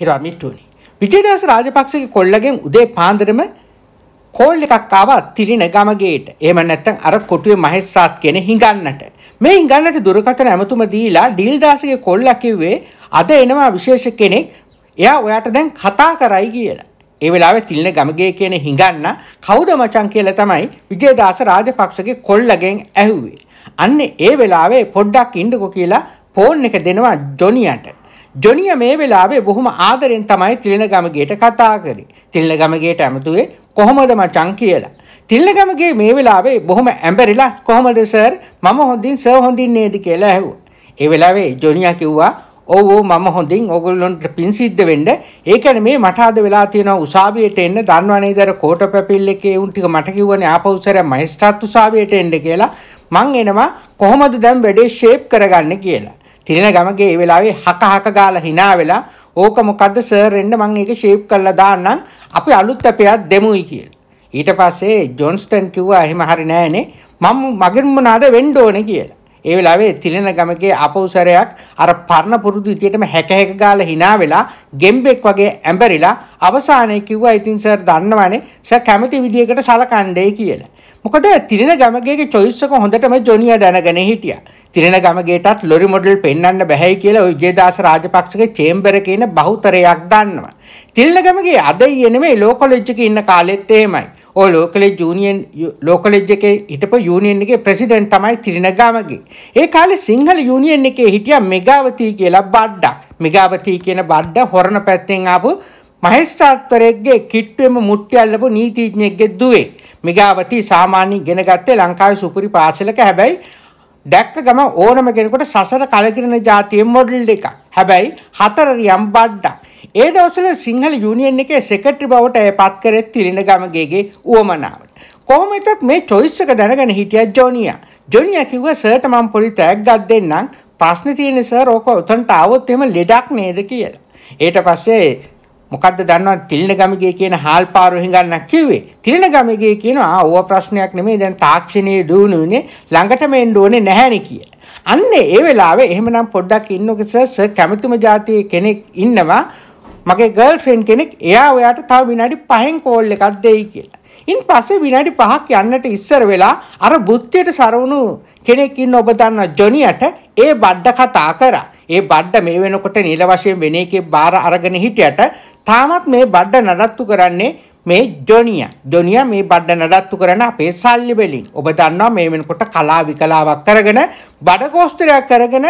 හිරාමිට්ටුවනි. විජේදස රාජපක්ෂගේ කොල්ලගෙන් උදේ පාන්දරම කෝල් එකක් ආවා තිරිනගම ගේට. එහෙම නැත්නම් අර කොටුවේ මහේස්ත්‍රාත් කියන හිඟන්නට. මේ හිඟන්නට දුරකථන ඇමතුම දීලා ඩීල්දාසගේ කොල්ලා කිව්වේ අද එනවා විශේෂ කෙනෙක්. එයා ඔයාට දැන් කතා කරයි කියලා. ඒ වෙලාවේ තිලින ගමගේ කියන හිඟන්න කවුද මචං කියලා තමයි විජේදාස රාජපක්ෂගේ කොල්ලගෙන් ඇහුවේ. අන්නේ ඒ වෙලාවේ පොඩ්ඩක් ඉන්නකෝ කියලා ෆෝන් එක දෙනවා ජොනියට. ජොනිය මේ වෙලාවේ බොහොම ආදරෙන් තමයි තිලනගමගේට කතා කරේ. තිලනගමගේට ඇමතුවේ කොහොමද මචං කියලා. තිලනගමගේ මේ වෙලාවේ බොහොම ඇඹරිලා කොහොමද සර් මම හොඳින් සර් හොඳින් නේද කියලා ඇහුවා. ඒ වෙලාවේ ජොනියා කිව්වා ඔව් ඔව් මම හොඳින් ඕගොල්ලොන්ට පින් සිද්ධ වෙන්න. ඒ කියන්නේ මේ මට අද වෙලා තියෙන උසාවියට එන්න දන්නව නේද අර කෝට පැපිල් එකේ උන් ටික මට කිව්වනේ ආපහු සර් මහේස්ත්‍රාත් උසාවියට එන්න කියලා. මං එනවා කොහොමද දැන් වැඩේ ෂේප් කරගන්නේ කියලා. තිරණ ගමගේ ඒ වෙලාවේ හක හක ගාලා hina වෙලා ඕක මොකද්ද සර් එන්න මම ඒක ෂේප් කරලා දාන්නම් අපි අලුත් අපයක් දෙමුයි කියලා. ඊට පස්සේ ජොන්ස්ටන් කිව්වා එහෙම හරි නෑනේ මම මගෙන්ම නාද වෙන්න ඕනේ කියලා. ඒ වෙලාවේ තිලෙන ගමකේ අපෞසරයක් අර පරණ පුරුදු විදියටම හැක හැක ගාලා hina වෙලා ගෙම්බෙක් වගේ ඇඹරිලා අවසානයේ කිව්වා ඉතින් සර් දන්නවනේ සර් කැමති විදියකට සලකන්නේ කියලා. මොකද තිරෙන ගමගේ චොයිස්සක හොඳටම ජොනිය දැනගෙන හිටිය. තිරෙන ගමගේටත් ලොරි මොඩල් පෙන්න්න බැහැයි කියලා විජේදාස රාජපක්ෂගේ චේම්බර කියන බහුතරයක් දන්නවා. තිරෙන ගමගේ අද යෙනෙම ලෝකොලෙජ්ජක ඉන්න කාලෙත් එහෙමයි. ඕ ලෝකලේ ජූනියන් ලෝකලෙජ් එකේ හිටපු යූනියන් එකේ ප්‍රෙසිඩන්ට් තමයි තිරිනගාමගේ. ඒ කාලේ සිංහල යූනියන් එකේ හිටියා මෙගාවතී කියලා බඩක්. මෙගාවතී කියන බඩ හොරණ පැත්තෙන් ආපු මහේස්ත්‍රාත්වරයෙක්ගේ කිට්ටුවෙම මුට්ටි අල්ලපු නීතිඥයෙක්ගේ දුවේ. මෙගාවතී සාමාන්‍ය ඉගෙන ගත්තේ ලංකාවේ සුපිරි පාසලක හැබැයි දැක්ක ගම ඕනම කෙනෙකුට සසර කලකිරෙන જાතියේ මොඩල් එකක්. හැබැයි හතර රියම් බඩක්. ඒ දවස්වල සිංහල යුනියන් එකේ සෙක්‍රටරි බවට එයපත් කරේ තිරිනගමගේගේ උවමනාවට. කොහොම හිතත් මේ choice එක දැනගෙන හිටියා ජොනියා. ජොනියා කිව්වා සර්ට මම පොඩි තෑග්ගක් දෙන්නම්. ප්‍රශ්නේ තියෙන සර් ඕක උතන්ට ආවොත් එහෙම ලෙඩක් නේද කියලා. ඊට පස්සේ මොකද්ද දන්නවද තිලිනගමගේ කියන හාල්පාරු හිඟන්නක් කිව්වේ තිලිනගමගේ කියනවා ආව ප්‍රශ්නයක් නෙමෙයි දැන් තාක්ෂණයේ දුණුනේ ළඟටම එන්න ඕනේ නැහැනේ කිය. අන්න ඒ වෙලාවේ එහෙමනම් පොඩ්ඩක් ඉන්නකෝ සර් සර් කැමතුම જાතියේ කෙනෙක් ඉන්නවා මගේ ගර්ල් ෆ්‍රෙන්ඩ් කෙනෙක් එයා ඔයාට තව විනාඩි 5න් කෝල් එකක් දෙයි කියලා. ඉන් පස්සේ විනාඩි 5ක් යන්නට ඉස්සර වෙලා අර බුද්ධියට සරවුණු කෙනෙක් ඉන්න ඔබ දන්න ජොනියට ඒ බඩ කතා කරා. ඒ බඩ මේ වෙනකොට නිල වශයෙන් වෙන එකේ බාර අරගෙන හිටියට තාමත් මේ බඩ නඩත්තු කරන්නේ මේ ජොනිය ජොනිය මේ බඩ නඩත්තු කරන අපේ සල්ලි වලින් ඔබ දන්නවා මේ වෙනකොට කලා විකලාවක් කරගෙන බඩ කෝස්තරයක් කරගෙන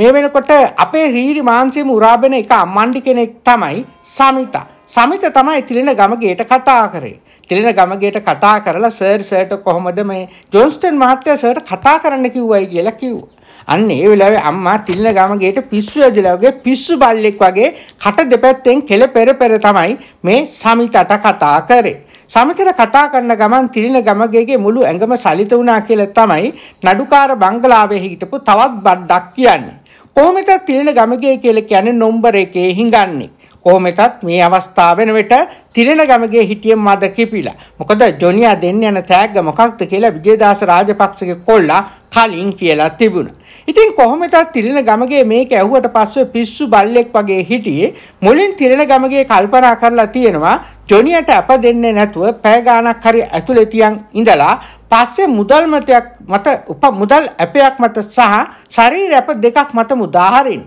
මේ වෙනකොට අපේ රීරි මාංශයේ මුරාබෙන එක අම්මන්ඩි කෙනෙක් තමයි සමිතා සමිත තමයි තිලෙන ගමගේට කතා කරේ තිලෙන ගමගේට කතා කරලා සර් සර්ට කොහොමද මේ ජොන්ස්ටන් මහත්තයා සර්ට කතා කරන්න කිව්වයි කියලා කිව්වා අන්න ඒ වෙලාවේ අම්මා තිල්න ගමගේට පිස්සු ඇදලා වගේ පිස්සු බල්ලෙක් වගේ කට දෙපැත්තෙන් කෙල පෙර පෙර තමයි මේ සමිතට කතා කරේ. සමතර කතා කරන ගමන් තිරින ගමගේගේ මුළු ඇඟම සලිත වුණා කියලා තමයි නඩුකාර බංගලාවේ හිටපු තවත් බඩක් කියන්නේ. කොහොමද තිරින ගමගේ කියලා කියන්නේ නම්බර එකේ හිඟන්නේ. කොහොමදත් මේ අවස්ථාව වෙනවිට තිරෙන ගමගේ හිටිය මද කිපිලා. මොකද ජොනියා දෙන්න යන තෑග්ග මොකක්ද කියලා විජේදාස රාජපක්ෂගේ කොල්ලා කලින් කියලා තිබුණා. ඉතින් කොහොමතත් තිරෙන ගමගේ මේක ඇහුවට පස්සේ පිස්සු බල්ලෙක් වගේ හිටියේ මුලින් තිරෙන ගමගේ කල්පනා කරලා තියෙනවා ජොනියට අප දෙන්නේ නැතුව පැය ගාණක් හරි ඇතුලේ තියන් ඉඳලා පස්සේ මුදල් මතයක් මත උප මුදල් ඇපයක් මත සහ ශරීර ඇප දෙකක් මත මුදාහරින්.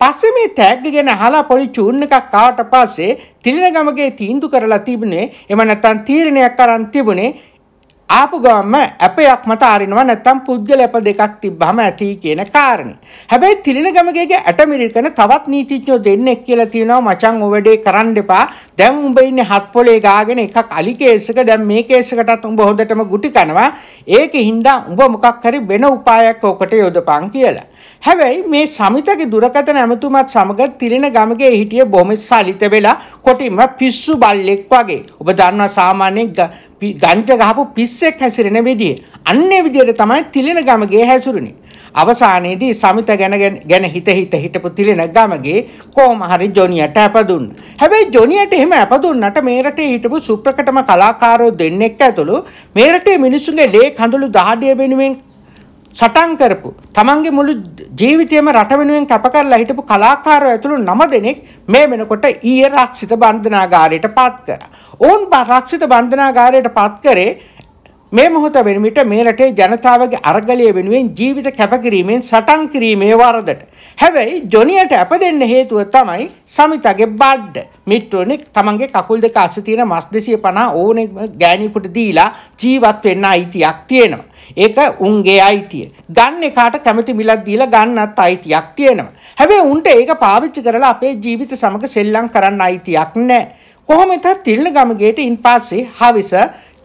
පස්සේ මේ තෑග්ග ගැන අහලා පොඩි චූන් එකක් ආවට පස්සේ තිලිනගමගේ තීන්දුව කරලා තිබුණේ එම නැත්නම් තීරණයක් අරන් තිබුණේ ආපු ගමම ඇපයක් මත අරිනවා නැත්තම් පුද්ගල ඇප දෙකක් තිබ්බහම ඇති කියන කාරණේ. හැබැයි තිලිනගමගේගේ ඇටමිරිකන තවත් නීතිඥයෝ දෙන්නෙක් කියලා තියෙනවා මචං ඔය වැඩේ කරන්න එපා. දැන් උඹ ඉන්නේ හත් පොලේ ගාගෙන එකක් අලි කේස් එක දැන් මේ කේස් එකටත් උඹ හොඳටම ගුටි කනවා. ඒකින්ද උඹ මොකක් හරි වෙන උපායක් ඔකට යොදපන් කියලා. හැබැයි මේ සමිතගේ දුරකථන ඇමතුමත් සමග තිරෙන ගමගේ හිටිය බොහොම සලිත වෙලා කොටින්ම පිස්සු බල්ලෙක් වගේ. ඔබ දන්නවා සාමාන්‍යයෙන් ගංජ ගහපු පිස්සෙක් හැසිරෙන වෙඩිය. අන්නේ විදියට තමයි තිලෙන ගමගේ හැසිරුනේ. අවසානයේදී සමිත ගැන ගැන හිත හිත හිටපු තිලෙන ගමගේ කොහොම හරි ජොනියට ඇපදුන්න. හැබැයි ජොනියට එහෙම ඇපදුන්නට මේ රටේ හිටපු සුප්‍රකටම කලාකාරෝ දෙන්නෙක් ඇතුළු මේ රටේ මිනිස්සුන්ගේ ලේ කඳුළු දහඩිය වෙනුවෙන් සටන් කරපු තමන්ගේ මුළු ජීවිතයම රට වෙනුවෙන් කැප කරලා හිටපු කලාකාරයෝ ඇතුළු 9 දෙනෙක් මේ වෙනකොට ඊයේ රක්ෂිත බන්ධනාගාරයට පත් කරා. ඔවුන් රක්ෂිත බන්ධනාගාරයට පත් කරේ මේ මොහොත වෙනමිට මේ රටේ ජනතාවගේ අරගලය වෙනුවෙන් ජීවිත කැපකිරීමෙන් සටන් කිරීමේ වරදට. හැබැයි ජොනියට ඇප දෙන්න හේතුව තමයි සමිතගේ බඩ්ඩ. මිට්‍රෝනෙක් තමන්ගේ කකුල් දෙක අස තියෙන මස් දෙසිය පනා ඕනෙක්ම ගෑනිකුට දීලා ජීවත් වෙන්න අයිතියක් තියෙනවා. ඒක උන්ගේ අයිතිය. ගන්න එකාට කැමති මිලක් දීලා ගන්නත් අයිතියක් තියෙනවා. හැබැයි උන්ට ඒක පාවිච්චි කරලා අපේ ජීවිත සමග සෙල්ලම් කරන්න අයිතියක් නැහැ. කොහොම වෙතත් තිල්නගමගේට ඉන්පස්සේ හවිස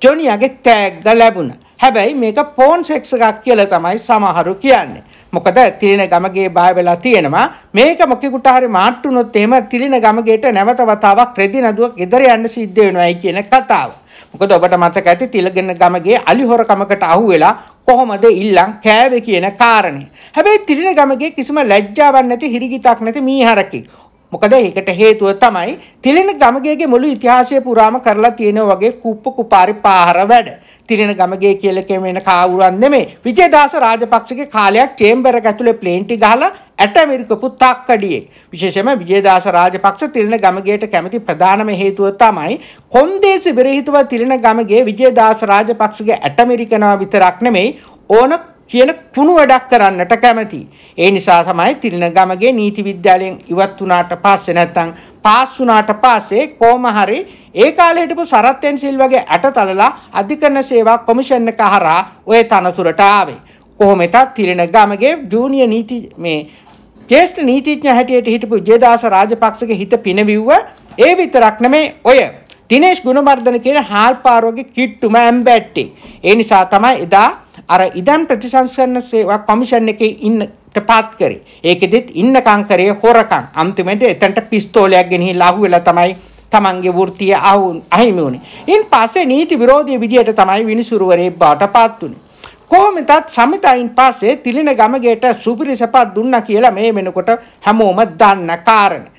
ජොනියාගේ තෑග්ග ලැබුණා. හැබැයි මේක පෝන් සෙක්ස් එකක් කියලා තමයි සමහරු කියන්නේ. මොකද තිලින ගමගේ බය වෙලා තියෙනවා මේක මොකෙකුට හරි මාට්ටු වුණොත් එහෙම තිලින ගමගේට නැවත වතාවක් රෙදි නදුවක් ගෙදර යන්න සිද්ධ වෙනවායි කියන කතාව. මොකද ඔබට මතක ඇති තිලගෙන ගමගේ අලි හොරකමකට අහුවෙලා කොහොමද ඉල්ලන් කෑවේ කියන කාරණේ. හැබැයි තිරින ගමගේ කිසිම ලැජ්ජාවක් නැති හිරිගිතක් නැති මීහරකෙක්. මොකද ඒකට හේතුව තමයි තිලෙන ගමගේගේ මුළු ඉතිහාසය පුරාම කරලා තියෙනා වගේ කුප්ප කුපාරි පාහර වැඩ. තිලෙන ගමගේ කියලා කෙමෙන කාවුරන් නෙමෙයි. විජේදාස රාජපක්ෂගේ කාලයක් චේම්බර් එක ඇතුලේ ප්ලේන්ටි ගහලා ඇටමිරිකපු තාක්කඩියෙක් විශේෂම විජේදාස රාජපක්ෂ තිලන ගමගේට කැමති ප්‍රධානම හේතුව තමයි කොන්දේසි බිරහිතව තිලන ගමගේ විජේදාස රාජපක්ෂගේ ඇටමිරිකනවා විතරක් නෙමෙයි ඕන කියන කුණු වැඩක් කරන්නට කැමති. ඒ නිසා තමයි තිරිනගමගේ නීති විද්‍යාලයෙන් ඉවත් වුණාට පස්සේ නැත්තම් පාස් වුණාට පස්සේ කොහොම හරි ඒ කාලේ හිටපු සරත් එන්සිල් වගේ ඇටතලලා අධිකරණ සේවා කොමිෂන් එක හරහා ওই තනතුරට ආවේ. කොහොමද තිරිනගමගේ ජූනියර් නීති මේ ජේෂ්ඨ නීතිඥ හැටියට හිටපු ජේදාස රාජපක්ෂගේ හිත පිනවිව්ව ඒ විතරක් නෙමේ ඔය දිනේෂ් ගුණවර්ධන කියන හාල්පාරුවගේ කිට්ටුම ඇම්බැට්ටි. ඒ නිසා තමයි එදා අර ඉදන් ප්‍රතිසංස්කරණ සේවා කොමිෂන් එකේ ඉන්න පාත් කරේ. ඒකෙදිත් ඉන්නකම් කරේ හොරකම්. අන්තිමේදී එතනට පිස්තෝලයක් ගෙනහිලා අහුවෙලා තමයි තමන්ගේ වෘත්තිය අහිමි වුණේ. ඉන් පස්සේ නීති විරෝධී විදියට තමයි විනිසුරුවරේ බාටපත් වුණේ. කොහොමදත් සමිතයින් පස්සේ තිලින ගමගේට සුපිරිසපත් දුන්නා කියලා මේ වෙනකොට හැමෝම දන්න කාරණා.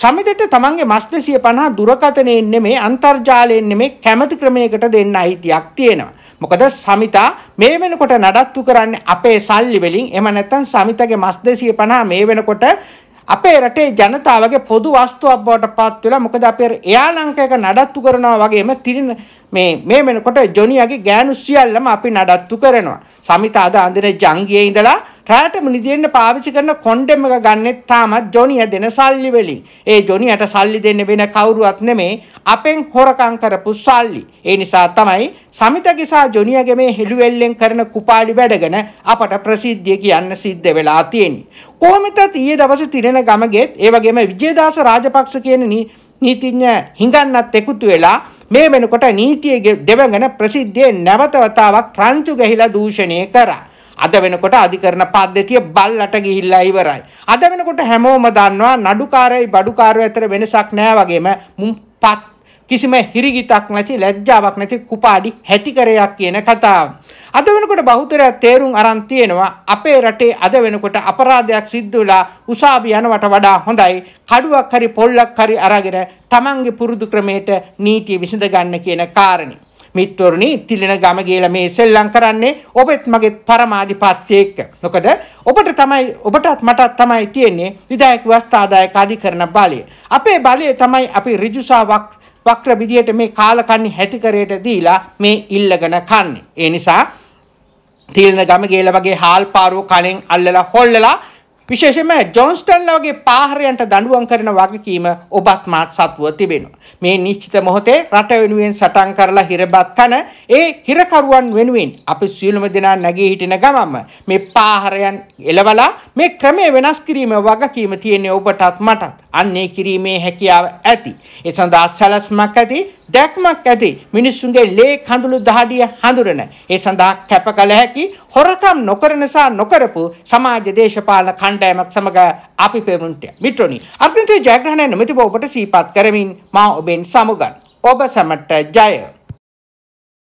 සමිතට තමන්ගේ මස් දෙසිය පණහා දුරකතනයෙන් නෙමේ අන්තර්ජාලයෙන් නෙමේ කැමති ක්‍රමයකට දෙන්න අයිතියක් තියෙනවා. මොකද සමිතා මේ වෙනකොට නඩත්තු කරන්නේ අපේ සල්ලි වලින් එම නැත්තම් සමිතගේ මස් දෙසිය පණහා මේ වෙනකොට අපේ රටේ ජනතාවගේ පොදු වස්තුවක් බවට පත් වෙලා මොකද අපේ එයා ලංකාවක නඩත්තු කරනවා වගේම තිරින මේ මේ වෙනකොට ජොනියාගේ ගෑනු සියල්ලම අපි නඩත්තු කරනවා. සමිතා අද අඳින ජංගියේ ඉඳලා රැටම නිදෙන්න පාවිච්චි කරන කොණ්ඩෙම එක ගන්නෙත් තාමත් ජොනිය දෙන සල්ලි වලින්. ඒ ජොනියට සල්ලි දෙන්න වෙන කවුරුවත් නෙමේ අපෙන් හොරකම් කරපු සල්ලි. ඒ නිසා තමයි සමිතගේ සහ ජොනියගේ මේ හෙළුවෙල්ලෙන් කරන කුපාඩි වැඩගෙන අපට ප්‍රසිද්ධිය කියන්න සිද්ධ වෙලා තියෙන්නේ. කොහොමද ඊයේ දවසේ තිරෙන ගමගෙත් ඒ වගේම විජේදාස රාජපක්ෂ කියන නීතිඥ හිඟන්නත් එකතු වෙලා මේ වෙනකොට නීතියේ දෙවඟන ප්‍රසිද්ධියේ නැවත වතාවක් රංචු ගහිලා දූෂණය කරා. අද වෙනකොට අධිකරණ පද්ධතිය බල්ලට ගිහිල්ලා ඉවරයි. අද වෙනකොට හැමෝම දන්නවා නඩුකාරයයි බඩුකාරයෝ අතර වෙනසක් නෑ වගේම මුම්පත් කිසිම හිරිගිතක් නැති ලැජ්ජාවක් නැති කුපාඩි හැතිකරයක් කියන කතාව. අද වෙනකොට බහුතරයක් තේරුම් අරන් තියෙනවා අපේ රටේ අද වෙනකොට අපරාධයක් සිද්ධ වෙලා උසාවි යනවට වඩා හොඳයි කඩුවක් හරි පොල්ලක් හරි අරගෙන Tamange පුරුදු ක්‍රමයට නීතිය විසඳ ගන්න කියන කාරණේ. මිත්වරුනි ඉතිලින ගම කියලා මේ සෙල්ලම් කරන්නේ ඔබෙත් මගේත් පරමාධිපත්‍ය එක්ක. මොකද ඔබට තමයි ඔබටත් මටත් තමයි තියෙන්නේ විධායක වස්තාදායක අධිකරණ බලය. අපේ බලය තමයි අපි ඍජුසාවක් වක්‍ර විදියට මේ කාලකන්ණි හැටිකරයට දීලා මේ ඉල්ලගෙන කන්නේ. ඒ නිසා තීලන ගම කියලා වගේ හාල් පාරුව කණෙන් අල්ලලා හොල්ලලා විශේෂයෙන්ම ජොන්ස්ටන්ලා වගේ පාහරයන්ට දඬුවම් කරන වගකීම ඔබත් මාත් සතුව තිබෙනවා. මේ නිශ්චිත මොහොතේ රට වෙනුවෙන් සටන් කරලා හිරබත් කන ඒ හිරකරුවන් වෙනුවෙන් අපි සියලුම දෙනා නැගී හිටින ගමම මේ පාහරයන් එලවලා මේ ක්‍රමය වෙනස් කිරීම වගකීම තියෙන්නේ ඔබටත් මටත්. අන්නේ කිරීමේ හැකියාව ඇති. ඒ සඳහා සැලැස්මක් ඇති දැක්මක් ඇති මිනිස්සුන්ගේ ලේ කඳුළු දහඩිය හඳුරන ඒ සඳහා කැප කළ හැකි හොරකම් නොකරන සහ නොකරපු සමාජ දේශපාලන කණ්ඩායමක් සමග අපි පෙමුන්ටය මිත්‍රනි අර්ථිතේ ජයග්‍රහණය නොමැතිව ඔබට සීපත් කරමින් මා ඔබෙන් සමුගන් ඔබ සමට ජය